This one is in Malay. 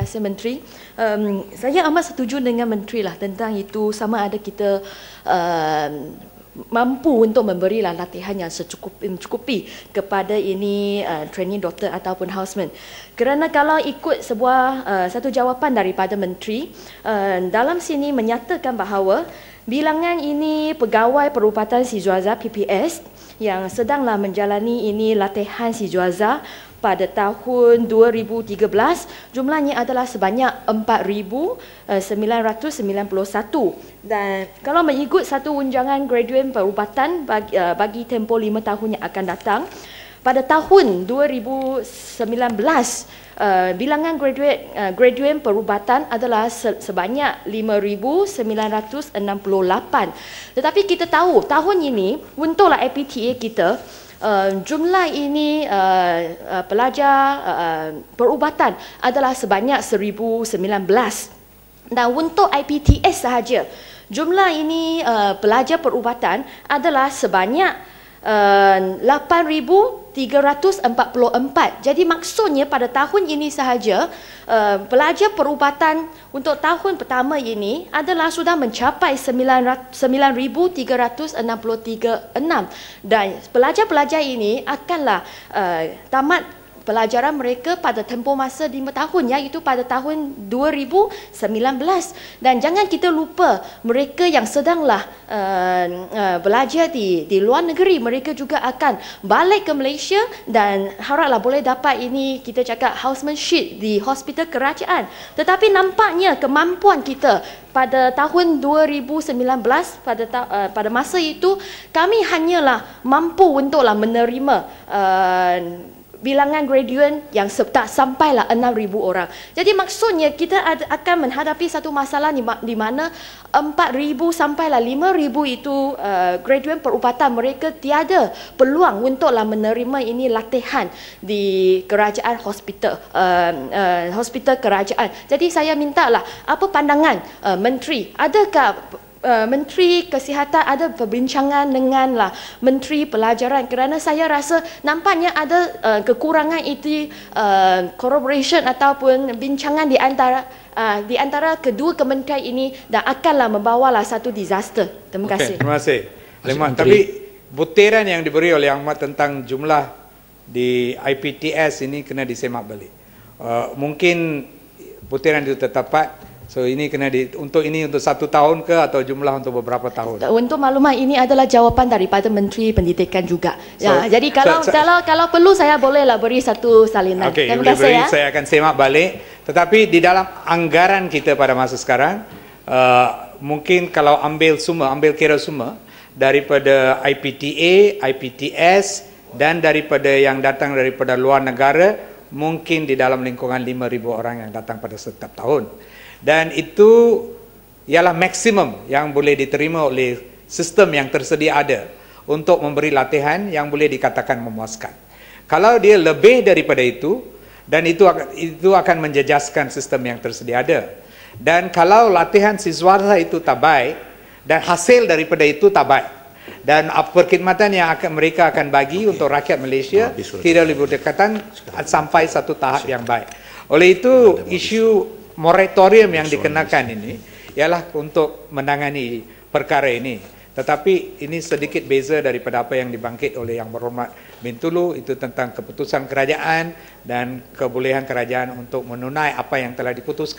kasih Menteri. Um, saya amat setuju dengan Menteri lah tentang itu sama ada kita um, mampu untuk memberi latihan yang secukupi mencukupi kepada ini uh, training doktor ataupun houseman. Kerana kalau ikut sebuah uh, satu jawapan daripada menteri uh, dalam sini menyatakan bahawa bilangan ini pegawai perubatan si Sijuaza PPS yang sedanglah menjalani ini latihan si Sijuaza pada tahun 2013 jumlahnya adalah sebanyak 4,991 eh, dan kalau mengikut satu unjangan graduan perubatan bagi, eh, bagi tempoh lima tahun yang akan datang pada tahun 2019 uh, eh, bilangan graduate uh, graduan perubatan adalah se- sebanyak 5968 tetapi kita tahu tahun ini untuklah APTA kita uh, jumlah ini uh, uh, pelajar uh, perubatan adalah sebanyak 1019 dan untuk IPTS sahaja jumlah ini uh, pelajar perubatan adalah sebanyak uh, 8000 344. Jadi maksudnya pada tahun ini sahaja, uh, pelajar perubatan untuk tahun pertama ini adalah sudah mencapai 9,363 Dan pelajar-pelajar ini akanlah uh, tamat pelajaran mereka pada tempoh masa 5 tahun itu pada tahun 2019 dan jangan kita lupa mereka yang sedanglah uh, uh, belajar di di luar negeri mereka juga akan balik ke Malaysia dan haraplah boleh dapat ini kita cakap housemanship di hospital kerajaan tetapi nampaknya kemampuan kita pada tahun 2019 pada ta, uh, pada masa itu kami hanyalah mampu untuklah menerima uh, bilangan graduan yang tak sampai sampailah 6,000 orang. Jadi maksudnya kita ada, akan menghadapi satu masalah di, di mana 4,000 sampailah 5,000 itu uh, graduan perubatan mereka tiada peluang untuk lah menerima ini latihan di kerajaan hospital uh, uh, hospital kerajaan. Jadi saya minta lah apa pandangan uh, menteri adakah Uh, Menteri Kesihatan ada perbincangan dengan lah Menteri Pelajaran kerana saya rasa nampaknya ada uh, kekurangan itu uh, corroboration ataupun bincangan di antara uh, di antara kedua kementerian ini dan akanlah lah satu disaster. Terima kasih. Okay, terima kasih. Lemah. Tapi butiran yang diberi oleh Yang Amat tentang jumlah di IPTS ini kena disemak balik. Uh, mungkin butiran itu tetap tepat. So ini kena di untuk ini untuk satu tahun ke atau jumlah untuk beberapa tahun? Untuk maklumat ini adalah jawapan daripada Menteri Pendidikan juga. Ya, so, ya, jadi kalau, so, so, kalau kalau perlu saya bolehlah beri satu salinan. Okay, Terima kasih beri, ya. Saya akan semak balik. Tetapi di dalam anggaran kita pada masa sekarang, uh, mungkin kalau ambil semua, ambil kira semua daripada IPTA, IPTS dan daripada yang datang daripada luar negara, mungkin di dalam lingkungan 5000 orang yang datang pada setiap tahun dan itu ialah maksimum yang boleh diterima oleh sistem yang tersedia ada untuk memberi latihan yang boleh dikatakan memuaskan. Kalau dia lebih daripada itu dan itu itu akan menjejaskan sistem yang tersedia ada. Dan kalau latihan siswa itu tak baik dan hasil daripada itu tak baik dan apa perkhidmatan yang akan mereka akan bagi okay. untuk rakyat Malaysia tidak lebih berdekatan sampai satu tahap yang baik. Oleh itu isu moratorium yang dikenakan ini ialah untuk menangani perkara ini. Tetapi ini sedikit beza daripada apa yang dibangkit oleh Yang Berhormat Bintulu itu tentang keputusan kerajaan dan kebolehan kerajaan untuk menunai apa yang telah diputuskan.